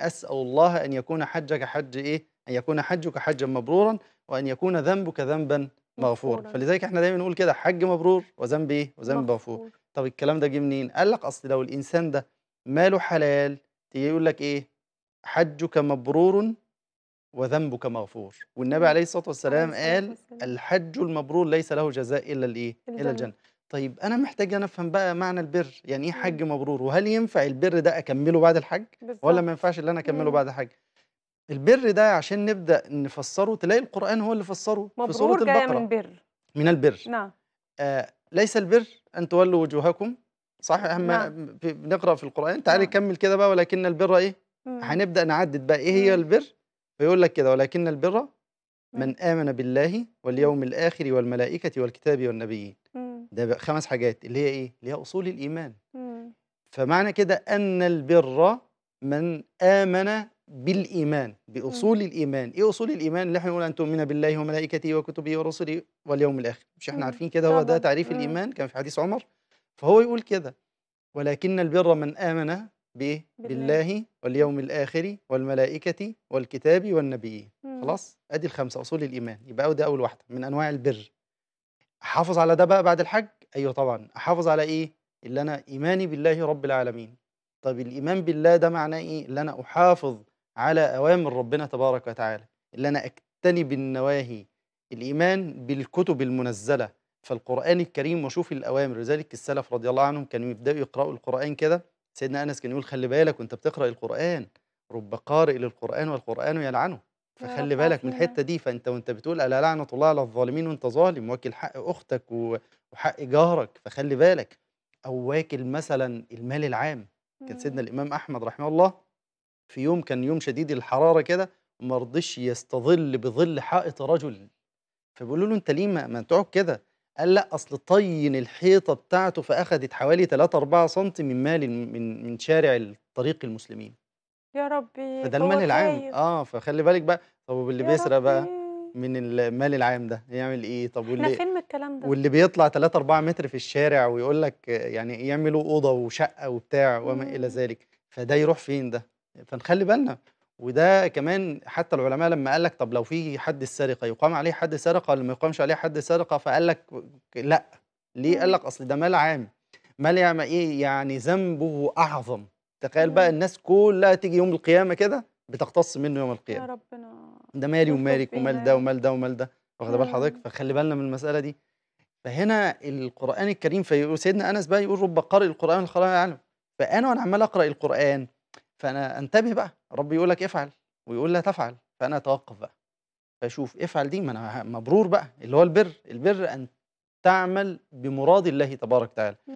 أسأل الله أن يكون حجك حج إيه أن يكون حجك حجا مبرورا وأن يكون ذنبك ذنبا مغفورا فلذلك احنا دايما نقول كده حج مبرور وذنب إيه وذنب مغفور طب الكلام ده جه منين قال لك أصل لو الإنسان ده ماله حلال تيجي يقول لك إيه حجك مبرور وذنبك مغفور والنبي عليه الصلاة والسلام قال الحج المبرور ليس له جزاء إلا الإيه إلا الجنة طيب أنا محتاج أنا أفهم بقى معنى البر يعني إيه حج إمم. مبرور وهل ينفع البر ده أكمله بعد الحج بالزبط. ولا ما ينفعش اللي أنا أكمله إمم. بعد الحج البر ده عشان نبدأ نفسره تلاقي القرآن هو اللي فسره في سورة البقرة من بر من البر نعم آه ليس البر أن تولوا وجوهكم صح اهم نعم. بنقرا في القران تعالى نكمل نعم. كده بقى ولكن البر ايه مم. هنبدا نعدد بقى ايه هي إمم. البر فيقول لك كده ولكن البر من امن بالله واليوم الاخر والملائكه والكتاب والنبيين ده خمس حاجات اللي هي ايه اللي هي اصول الايمان مم. فمعنى كده ان البر من امن بالايمان باصول مم. الايمان ايه اصول الايمان اللي احنا بنقول ان تؤمن بالله وملائكته وكتبه ورسله واليوم الاخر مش احنا عارفين كده هو ده تعريف مم. الايمان كان في حديث عمر فهو يقول كده ولكن البر من امن بايه بالله واليوم الاخر والملائكه والكتاب والنبيين خلاص ادي الخمسه اصول الايمان يبقى ده اول واحده من انواع البر احافظ على ده بقى بعد الحج ايوه طبعا احافظ على ايه اللي انا ايماني بالله رب العالمين طب الايمان بالله ده معناه ايه اللي انا احافظ على اوامر ربنا تبارك وتعالى اللي انا اجتنب النواهي الايمان بالكتب المنزله فالقران الكريم وشوف الاوامر لذلك السلف رضي الله عنهم كانوا يبداوا يقراوا القران كده سيدنا انس كان يقول خلي بالك وانت بتقرا القران رب قارئ للقران والقران يلعنه فخلي بالك من الحته دي فانت وانت بتقول الا لعنه الله على الظالمين وانت ظالم واكل حق اختك وحق جارك فخلي بالك او واكل مثلا المال العام كان سيدنا الامام احمد رحمه الله في يوم كان يوم شديد الحراره كده ما رضيش يستظل بظل حائط رجل فبيقولوا له انت ليه ما تقعد كده قال لا اصل طين الحيطه بتاعته فاخذت حوالي 3 4 سم من مال من من شارع الطريق المسلمين يا ربي فده المال العام اه فخلي بالك بقى طب واللي بيسرق بقى من المال العام ده يعمل ايه طب احنا فين من الكلام ده واللي بيطلع 3 4 متر في الشارع ويقول لك يعني يعملوا اوضه وشقه وبتاع وما الى إمم. ذلك فده يروح فين ده فنخلي بالنا وده كمان حتى العلماء لما قال لك طب لو في حد السرقه يقام عليه حد سرقه ولا ما يقامش عليه حد سرقه فقال لك لا ليه قال إمم. لك اصل ده مال عام مال يعني ايه يعني ذنبه اعظم تخيل بقى الناس كلها تيجي يوم القيامه كده بتقتص منه يوم القيامه يا ربنا ده مالي ومالك ومال ده ومال ده ومال ده واخده بال حضرتك فخلي بالنا من المساله دي فهنا القران الكريم في سيدنا انس بقى يقول رب قارئ القران القران يعلم فانا وانا عمال اقرا القران فانا انتبه بقى ربي يقول لك افعل ويقول لا تفعل فانا اتوقف بقى فشوف افعل دي ما انا مبرور بقى اللي هو البر البر ان تعمل بمراد الله تبارك وتعالى